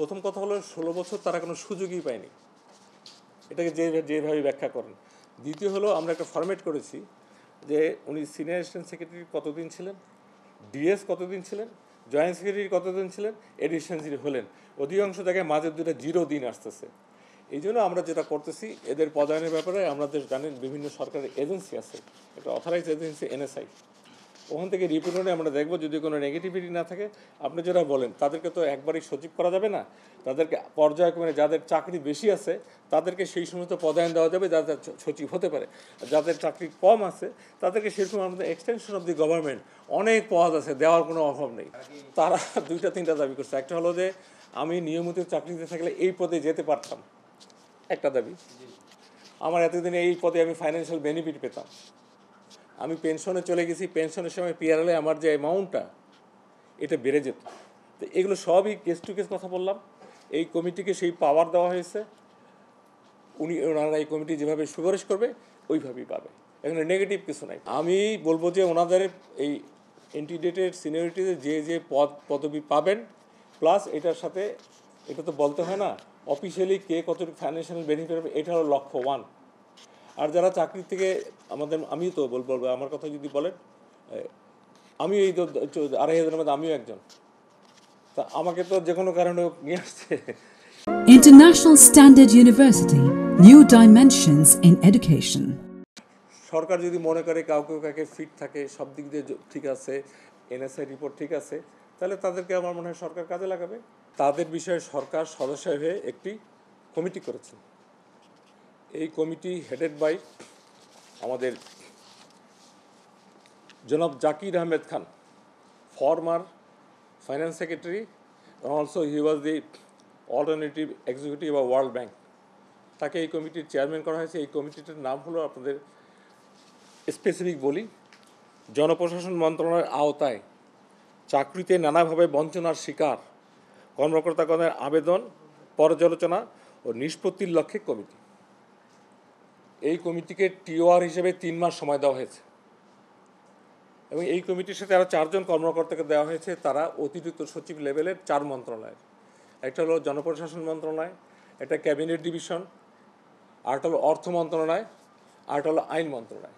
প্রথম কথা হলো ষোলো বছর তারা কোনো সুযোগই পায়নি এটাকে যে যেভাবে ব্যাখ্যা করেন দ্বিতীয় হলো আমরা একটা ফরম্যাট করেছি যে উনি সিনিয়র অ্যাসিস্ট্যান্ট সেক্রেটারি কতদিন ছিলেন ডিএস কতদিন ছিলেন জয়েন্ট সেক্রেটারি কতদিন ছিলেন এডিশনাল হলেন অধিকাংশ জায়গায় মাঝের দুটা জিরো দিন আসতেছে এই জন্য আমরা যেটা করতেছি এদের পদায়নের ব্যাপারে আমাদের জানেন বিভিন্ন সরকারের এজেন্সি আছে একটা অথরাইজ এজেন্সি এনএসআই ওখান থেকে রিপোর্ট অনুযায়ী আমরা দেখবো যদি কোনো নেগেটিভিটি না থাকে আপনি যারা বলেন তাদেরকে তো একবারই সচিব করা যাবে না তাদেরকে পর্যায়ক্রমে যাদের চাকরি বেশি আছে তাদেরকে সেই সমস্ত পদায়ন দেওয়া যাবে যাদের সচিব হতে পারে যাদের চাকরি কম আছে তাদেরকে সেরকম আমাদের এক্সটেনশন অফ দি গভর্নমেন্ট অনেক পদ আছে দেওয়ার কোনো অভাব নেই তারা দুইটা তিনটা দাবি করছে একটা হলো যে আমি নিয়মিত চাকরিতে থাকলে এই পদে যেতে পারতাম একটা দাবি আমার এতদিনে এই পদে আমি ফাইন্যান্সিয়াল বেনিফিট পেতাম আমি পেনশনে চলে গেছি পেনশনের সময় পেয়ারালে আমার যে অ্যামাউন্টটা এটা বেড়ে যেত তো এগুলো সবই কেস টু কেস কথা বললাম এই কমিটিকে সেই পাওয়ার দেওয়া হয়েছে উনি ওনারা এই কমিটি যেভাবে সুপারিশ করবে ওইভাবেই পাবে এখানে নেগেটিভ কিছু নাই আমি বলবো যে ওনাদের এই ইন্টিগ্রেটেড সিনিয়রিটিতে যে যে পদ পদবি পাবেন প্লাস এটার সাথে এটা তো বলতে হয় না অফিসিয়ালি কে কতটুকু ফাইন্যান্সিয়াল বেনিফিট হবে এটা হলো লক্ষ্য ওয়ান আর যারা চাকরি থেকে আমাদের আমিও তো বলবো আমার কথা যদি বলেন আমি এই তো আড়াই হাজারের মধ্যে আমিও একজন তা আমাকে তো যে কোনো কারণে নিয়ে আসছে International Standard University New Dimensions in Education সরকার যদি মনে করে কাউকে কাউকে ফিট থাকে সব দিক দিয়ে ঠিক আছে এনএসআই রিপোর্ট ঠিক আছে তাহলে তাদেরকে আমার মনে হয় সরকার কাজে লাগাবে তাদের বিষয়ে সরকার সদস্য হয়ে একটি কমিটি করেছে এই কমিটি হেডেড বাই আমাদের জনাব Zakir Ahmed Khan former finance secretary also he was the alternative executive of World Bank তাকে এই কমিটির চেয়ারম্যান করা হয়েছে এই কমিটিটির নাম হলো আপনাদের স্পেসিফিক বলি জনপ্রশাসন মন্ত্রণালয়ের আওতায় চাকরিতে নানাভাবে বঞ্চনার শিকার কর্মকর্তাগণের আবেদন পর্যালোচনা ও নিষ্পত্তির লক্ষ্যে কমিটি এই কমিটিকে টিওআর হিসেবে তিন মাস সময় দেওয়া হয়েছে এবং এই কমিটির সাথে আরও চারজন কর্মকর্তাকে দেওয়া হয়েছে তারা অতিরিক্ত সচিব লেভেলের চার মন্ত্রণালয়ের একটা হলো জনপ্রশাসন মন্ত্রণালয় একটা ক্যাবিনেট ডিভিশন আরেকটা হলো অর্থ মন্ত্রণালয় আরেকটা হলো আইন মন্ত্রণালয়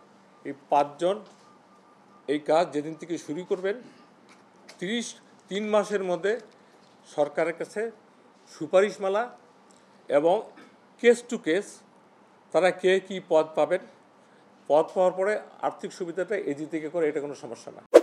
এই পাঁচজন এই কাজ যেদিন থেকে শুরু করবেন তিরিশ তিন মাসের মধ্যে সরকারের কাছে সুপারিশমালা এবং কেস টু কেস তারা কে কি পদ পাবেন পদ পাওয়ার পরে আর্থিক সুবিধাটা এজি থেকে করে এটা কোনো সমস্যা না